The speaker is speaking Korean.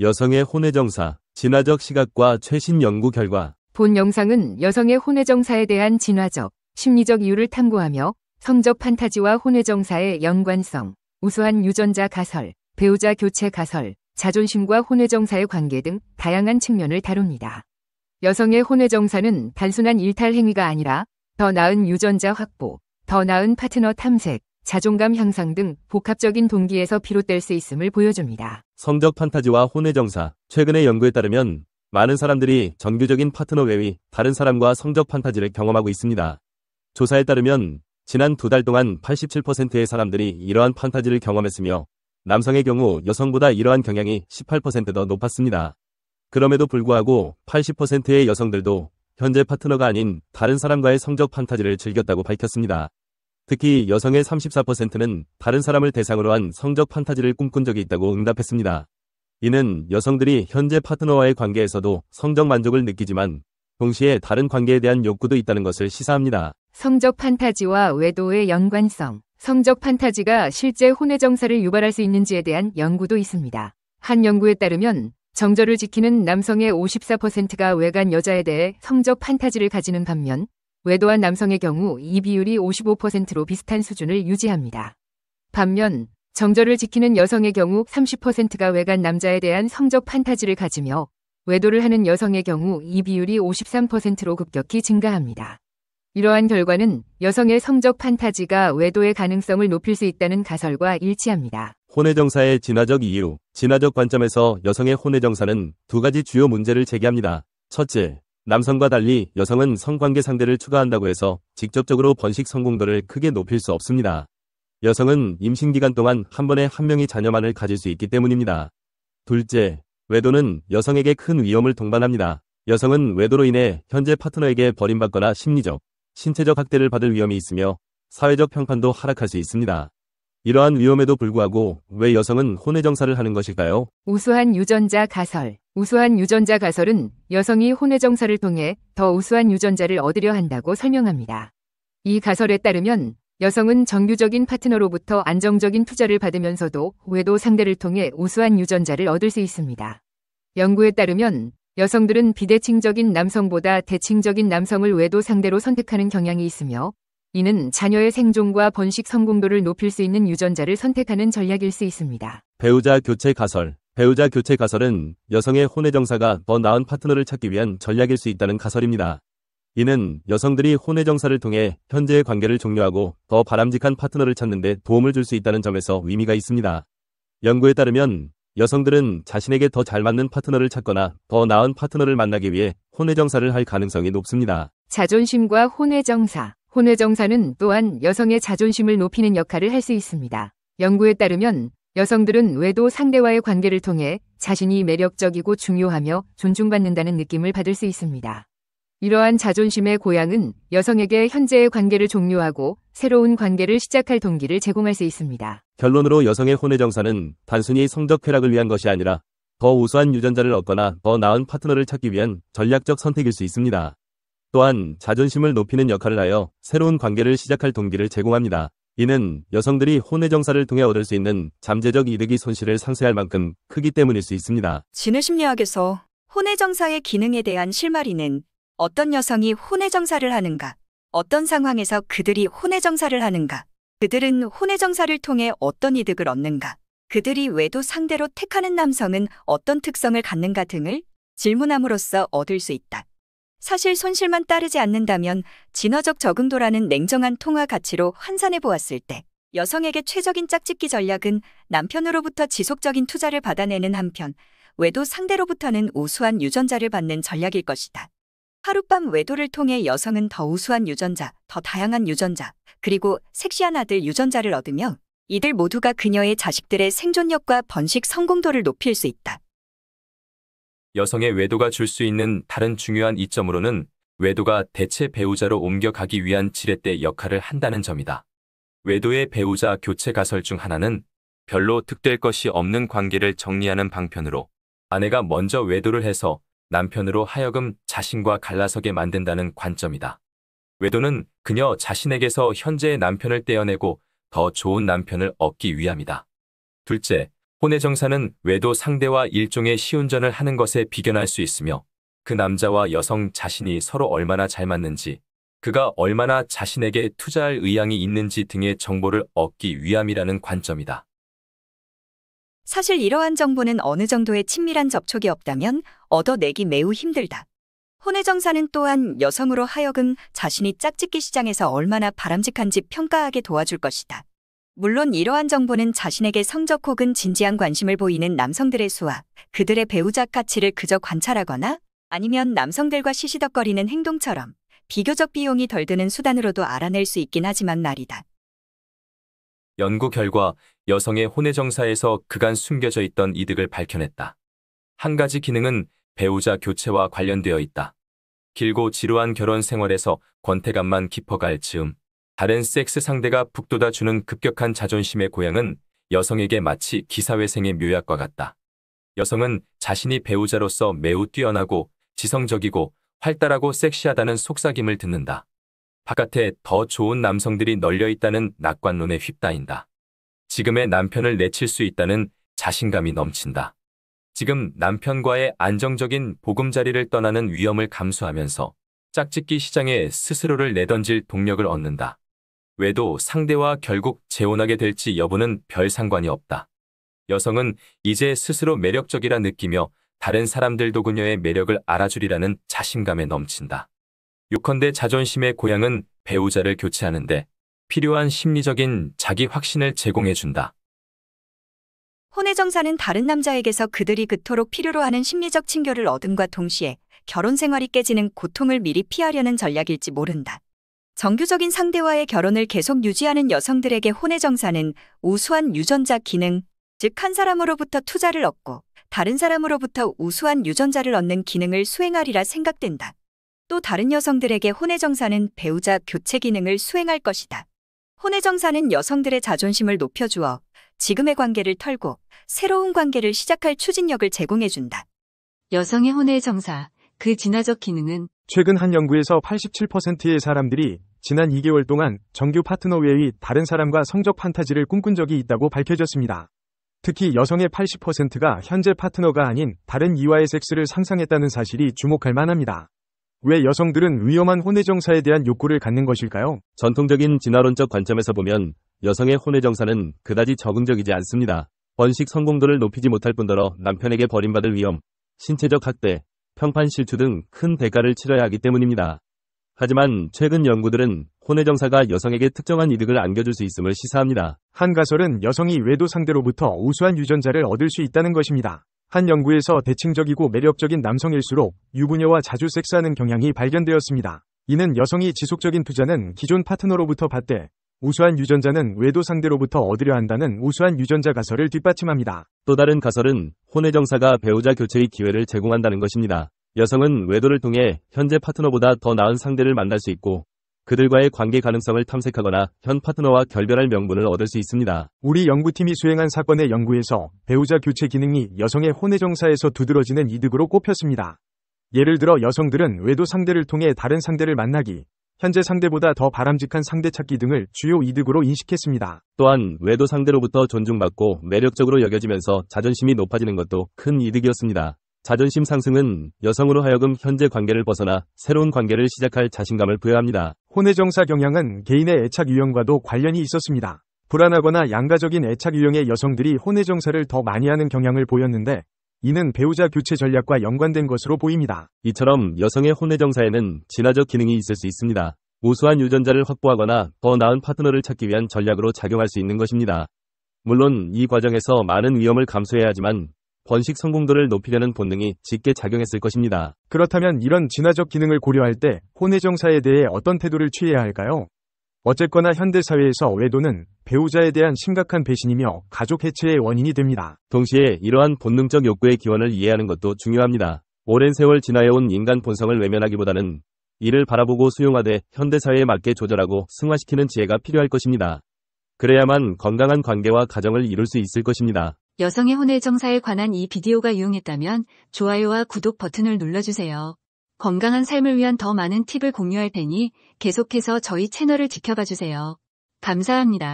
여성의 혼외정사, 진화적 시각과 최신 연구 결과 본 영상은 여성의 혼외정사에 대한 진화적, 심리적 이유를 탐구하며 성적 판타지와 혼외정사의 연관성, 우수한 유전자 가설, 배우자 교체 가설, 자존심과 혼외정사의 관계 등 다양한 측면을 다룹니다. 여성의 혼외정사는 단순한 일탈 행위가 아니라 더 나은 유전자 확보, 더 나은 파트너 탐색, 자존감 향상 등 복합적인 동기에서 비롯될 수 있음을 보여줍니다. 성적 판타지와 혼의 정사. 최근의 연구에 따르면 많은 사람들이 정규적인 파트너 외의 다른 사람과 성적 판타지를 경험하고 있습니다. 조사에 따르면 지난 두 달 동안 87%의 사람들이 이러한 판타지를 경험했으며 남성의 경우 여성보다 이러한 경향이 18%더 높았습니다. 그럼에도 불구하고 80%의 여성들도 현재 파트너가 아닌 다른 사람과의 성적 판타지를 즐겼다고 밝혔습니다. 특히 여성의 34%는 다른 사람을 대상으로 한 성적 판타지를 꿈꾼 적이 있다고 응답했습니다. 이는 여성들이 현재 파트너와의 관계에서도 성적 만족을 느끼지만 동시에 다른 관계에 대한 욕구도 있다는 것을 시사합니다. 성적 판타지와 외도의 연관성 성적 판타지가 실제 혼외 정사를 유발할 수 있는지에 대한 연구도 있습니다. 한 연구에 따르면 정절을 지키는 남성의 54%가 외간 여자에 대해 성적 판타지를 가지는 반면 외도한 남성의 경우 이 비율이 55%로 비슷한 수준을 유지합니다. 반면 정절을 지키는 여성의 경우 30%가 외간 남자에 대한 성적 판타지를 가지며 외도를 하는 여성의 경우 이 비율이 53%로 급격히 증가합니다. 이러한 결과는 여성의 성적 판타지가 외도의 가능성을 높일 수 있다는 가설과 일치합니다. 혼외정사의 진화적 이유 진화적 관점에서 여성의 혼외정사는 두 가지 주요 문제를 제기합니다. 첫째, 남성과 달리 여성은 성관계 상대를 추가한다고 해서 직접적으로 번식 성공도를 크게 높일 수 없습니다. 여성은 임신기간 동안 한 번에 한 명의 자녀만을 가질 수 있기 때문입니다. 둘째, 외도는 여성에게 큰 위험을 동반합니다. 여성은 외도로 인해 현재 파트너에게 버림받거나 심리적, 신체적 학대를 받을 위험이 있으며 사회적 평판도 하락할 수 있습니다. 이러한 위험에도 불구하고 왜 여성은 혼외정사를 하는 것일까요? 우수한 유전자 가설 우수한 유전자 가설은 여성이 혼외정사를 통해 더 우수한 유전자를 얻으려 한다고 설명합니다. 이 가설에 따르면 여성은 정규적인 파트너로부터 안정적인 투자를 받으면서도 외도 상대를 통해 우수한 유전자를 얻을 수 있습니다. 연구에 따르면 여성들은 비대칭적인 남성보다 대칭적인 남성을 외도 상대로 선택하는 경향이 있으며 이는 자녀의 생존과 번식 성공도를 높일 수 있는 유전자를 선택하는 전략일 수 있습니다. 배우자 교체 가설 배우자 교체 가설은 여성의 혼외 정사가 더 나은 파트너를 찾기 위한 전략일 수 있다는 가설입니다. 이는 여성들이 혼외 정사를 통해 현재의 관계를 종료하고 더 바람직한 파트너를 찾는 데 도움을 줄 수 있다는 점에서 의미가 있습니다. 연구에 따르면 여성들은 자신에게 더 잘 맞는 파트너를 찾거나 더 나은 파트너를 만나기 위해 혼외정사를 할 가능성이 높습니다. 자존심과 혼외정사. 혼외정사는 또한 여성의 자존심을 높이는 역할을 할 수 있습니다. 연구에 따르면 여성들은 외도 상대와의 관계를 통해 자신이 매력적이고 중요하며 존중받는다는 느낌을 받을 수 있습니다. 이러한 자존심의 고향은 여성에게 현재의 관계를 종료하고 새로운 관계를 시작할 동기를 제공할 수 있습니다. 결론으로 여성의 혼의 정사는 단순히 성적 쾌락을 위한 것이 아니라 더 우수한 유전자를 얻거나 더 나은 파트너를 찾기 위한 전략적 선택일 수 있습니다. 또한 자존심을 높이는 역할을 하여 새로운 관계를 시작할 동기를 제공합니다. 이는 여성들이 혼외정사를 통해 얻을 수 있는 잠재적 이득이 손실을 상쇄할 만큼 크기 때문일 수 있습니다. 진화심리학에서 혼외정사의 기능에 대한 실마리는 어떤 여성이 혼외정사를 하는가, 어떤 상황에서 그들이 혼외정사를 하는가, 그들은 혼외정사를 통해 어떤 이득을 얻는가, 그들이 외도 상대로 택하는 남성은 어떤 특성을 갖는가 등을 질문함으로써 얻을 수 있다. 사실 손실만 따르지 않는다면 진화적 적응도라는 냉정한 통화 가치로 환산해 보았을 때 여성에게 최적인 짝짓기 전략은 남편으로부터 지속적인 투자를 받아내는 한편 외도 상대로부터는 우수한 유전자를 받는 전략일 것이다. 하룻밤 외도를 통해 여성은 더 우수한 유전자, 더 다양한 유전자, 그리고 섹시한 아들 유전자를 얻으며 이들 모두가 그녀의 자식들의 생존력과 번식 성공도를 높일 수 있다. 여성의 외도가 줄 수 있는 다른 중요한 이점으로는 외도가 대체 배우자로 옮겨가기 위한 지렛대 역할을 한다는 점이다. 외도의 배우자 교체 가설 중 하나는 별로 득될 것이 없는 관계를 정리하는 방편으로 아내가 먼저 외도를 해서 남편으로 하여금 자신과 갈라서게 만든다는 관점이다. 외도는 그녀 자신에게서 현재의 남편을 떼어내고 더 좋은 남편을 얻기 위함이다. 둘째, 혼의 정사는 외도 상대와 일종의 시운전을 하는 것에 비견할 수 있으며 그 남자와 여성 자신이 서로 얼마나 잘 맞는지 그가 얼마나 자신에게 투자할 의향이 있는지 등의 정보를 얻기 위함이라는 관점이다. 사실 이러한 정보는 어느 정도의 친밀한 접촉이 없다면 얻어내기 매우 힘들다. 혼의 정사는 또한 여성으로 하여금 자신이 짝짓기 시장에서 얼마나 바람직한지 평가하게 도와줄 것이다. 물론 이러한 정보는 자신에게 성적 혹은 진지한 관심을 보이는 남성들의 수와 그들의 배우자 가치를 그저 관찰하거나 아니면 남성들과 시시덕거리는 행동처럼 비교적 비용이 덜 드는 수단으로도 알아낼 수 있긴 하지만 말이다. 연구 결과 여성의 혼외 정사에서 그간 숨겨져 있던 이득을 밝혀냈다. 한 가지 기능은 배우자 교체와 관련되어 있다. 길고 지루한 결혼 생활에서 권태감만 깊어갈 즈음 다른 섹스 상대가 북돋아 주는 급격한 자존심의 고향은 여성에게 마치 기사회생의 묘약과 같다. 여성은 자신이 배우자로서 매우 뛰어나고 지성적이고 활달하고 섹시하다는 속삭임을 듣는다. 바깥에 더 좋은 남성들이 널려 있다는 낙관론에 휩싸인다. 지금의 남편을 내칠 수 있다는 자신감이 넘친다. 지금 남편과의 안정적인 보금자리를 떠나는 위험을 감수하면서 짝짓기 시장에 스스로를 내던질 동력을 얻는다. 외도 상대와 결국 재혼하게 될지 여부는 별 상관이 없다. 여성은 이제 스스로 매력적이라 느끼며 다른 사람들도 그녀의 매력을 알아주리라는 자신감에 넘친다. 요컨대 자존심의 고향은 배우자를 교체하는데 필요한 심리적인 자기 확신을 제공해준다. 혼의 정사는 다른 남자에게서 그들이 그토록 필요로 하는 심리적 친교를 얻음과 동시에 결혼 생활이 깨지는 고통을 미리 피하려는 전략일지 모른다. 정규적인 상대와의 결혼을 계속 유지하는 여성들에게 혼의 정사는 우수한 유전자 기능, 즉 한 사람으로부터 투자를 얻고 다른 사람으로부터 우수한 유전자를 얻는 기능을 수행하리라 생각된다. 또 다른 여성들에게 혼의 정사는 배우자 교체 기능을 수행할 것이다. 혼의 정사는 여성들의 자존심을 높여주어 지금의 관계를 털고 새로운 관계를 시작할 추진력을 제공해준다. 여성의 혼의 정사, 그 진화적 기능은 최근 한 연구에서 87%의 사람들이 지난 2개월 동안 정규 파트너 외의 다른 사람과 성적 판타지를 꿈꾼 적이 있다고 밝혀졌습니다. 특히 여성의 80%가 현재 파트너가 아닌 다른 이와의 섹스를 상상했다는 사실이 주목할 만합니다. 왜 여성들은 위험한 혼외정사에 대한 욕구를 갖는 것일까요? 전통적인 진화론적 관점에서 보면 여성의 혼외정사는 그다지 적응적이지 않습니다. 번식 성공도를 높이지 못할 뿐더러 남편에게 버림받을 위험, 신체적 학대, 평판 실추 등 큰 대가를 치러야 하기 때문입니다. 하지만 최근 연구들은 혼외 정사가 여성에게 특정한 이득을 안겨줄 수 있음을 시사합니다. 한 가설은 여성이 외도 상대로부터 우수한 유전자를 얻을 수 있다는 것입니다. 한 연구에서 대칭적이고 매력적인 남성일수록 유부녀와 자주 섹스하는 경향이 발견되었습니다. 이는 여성이 지속적인 투자는 기존 파트너로부터 받되 우수한 유전자는 외도 상대로부터 얻으려 한다는 우수한 유전자 가설을 뒷받침합니다. 또 다른 가설은 혼외 정사가 배우자 교체의 기회를 제공한다는 것입니다. 여성은 외도를 통해 현재 파트너보다 더 나은 상대를 만날 수 있고 그들과의 관계 가능성을 탐색하거나 현 파트너와 결별할 명분을 얻을 수 있습니다. 우리 연구팀이 수행한 사건의 연구에서 배우자 교체 기능이 여성의 혼외정사에서 두드러지는 이득으로 꼽혔습니다. 예를 들어 여성들은 외도 상대를 통해 다른 상대를 만나기, 현재 상대보다 더 바람직한 상대 찾기 등을 주요 이득으로 인식했습니다. 또한 외도 상대로부터 존중받고 매력적으로 여겨지면서 자존심이 높아지는 것도 큰 이득이었습니다. 자존심 상승은 여성으로 하여금 현재 관계를 벗어나 새로운 관계를 시작할 자신감을 부여합니다. 혼외정사 경향은 개인의 애착 유형과도 관련이 있었습니다. 불안하거나 양가적인 애착 유형의 여성들이 혼외정사를 더 많이 하는 경향을 보였는데 이는 배우자 교체 전략과 연관된 것으로 보입니다. 이처럼 여성의 혼외정사에는 진화적 기능이 있을 수 있습니다. 우수한 유전자를 확보하거나 더 나은 파트너를 찾기 위한 전략으로 작용할 수 있는 것입니다. 물론 이 과정에서 많은 위험을 감수해야 하지만 번식 성공도를 높이려는 본능이 짙게 작용했을 것입니다. 그렇다면 이런 진화적 기능을 고려할 때 혼외정사에 대해 어떤 태도를 취해야 할까요? 어쨌거나 현대사회에서 외도는 배우자에 대한 심각한 배신이며 가족 해체의 원인이 됩니다. 동시에 이러한 본능적 욕구의 기원을 이해하는 것도 중요합니다. 오랜 세월 지나해온 인간 본성을 외면하기보다는 이를 바라보고 수용하되 현대사회에 맞게 조절하고 승화시키는 지혜가 필요할 것입니다. 그래야만 건강한 관계와 가정을 이룰 수 있을 것입니다. 여성의 혼의 정사에 관한 이 비디오가 유용했다면 좋아요와 구독 버튼을 눌러주세요. 건강한 삶을 위한 더 많은 팁을 공유할 테니 계속해서 저희 채널을 지켜봐 주세요. 감사합니다.